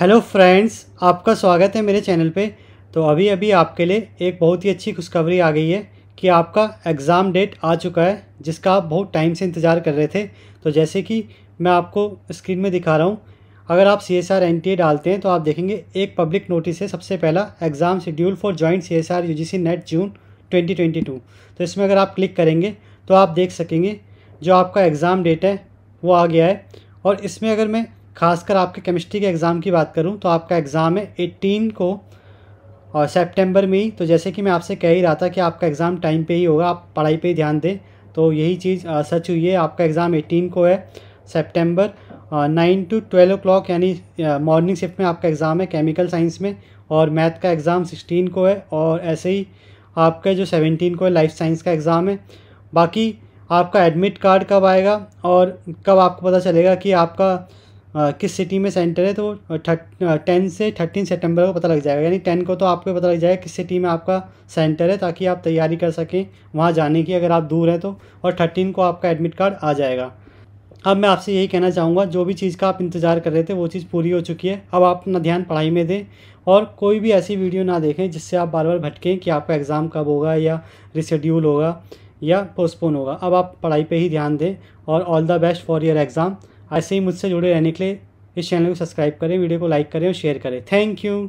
hello friends आपका स्वागत है मेरे चैनल पे तो अभी अभी आपके लिए एक बहुत ही अच्छी खुशखबरी आ गई है कि आपका एग्ज़ाम डेट आ चुका है जिसका आप बहुत टाइम से इंतज़ार कर रहे थे तो जैसे कि मैं आपको स्क्रीन में दिखा रहा हूँ अगर आप C S R N T A डालते हैं तो आप देखेंगे एक पब्लिक नोटिस है सबसे पहला exam schedule for joint C S R U G C NET June twenty twenty two तो इसमें अगर आप क्लिक करेंगे तो आप देख सकेंगे जो आपका एग्ज़ाम डेट है वो आ गया है और इसमें अगर मैं खासकर आपके केमिस्ट्री के एग्ज़ाम की बात करूँ तो आपका एग्ज़ाम है एट्टीन को और सितंबर में ही तो जैसे कि मैं आपसे कह ही रहा था कि आपका एग्ज़ाम टाइम पे ही होगा आप पढ़ाई पे ही ध्यान दें तो यही चीज़ सच हुई है आपका एग्ज़ाम एटीन को है September nine to twelve o'clock यानी मॉर्निंग शिफ्ट में आपका एग्ज़ाम है केमिकल साइंस में और मैथ का एग्ज़ाम सिक्सटीन को है और ऐसे ही आपका जो सेवनटीन को है लाइफ साइंस का एग्ज़ाम है बाकी आपका एडमिट कार्ड कब आएगा और कब आपको पता चलेगा कि आपका किस सिटी में सेंटर है तो टेन से थर्टीन सितंबर को पता लग जाएगा यानी टेन को तो आपको पता लग जाएगा किस सिटी में आपका सेंटर है ताकि आप तैयारी कर सकें वहाँ जाने की अगर आप दूर हैं तो और थर्टीन को आपका एडमिट कार्ड आ जाएगा अब मैं आपसे यही कहना चाहूँगा जो भी चीज़ का आप इंतज़ार कर रहे थे वो चीज़ पूरी हो चुकी है अब आप अपना ध्यान पढ़ाई में दें और कोई भी ऐसी वीडियो ना देखें जिससे आप बार बार भटकें कि आपका एग्ज़ाम कब होगा या रिशेड्यूल होगा या पोस्टपोन होगा अब आप पढ़ाई पे ही ध्यान दें और all the best for your exam ऐसे ही मुझसे जुड़े रहने के लिए इस चैनल को सब्सक्राइब करें वीडियो को लाइक करें और शेयर करें थैंक यू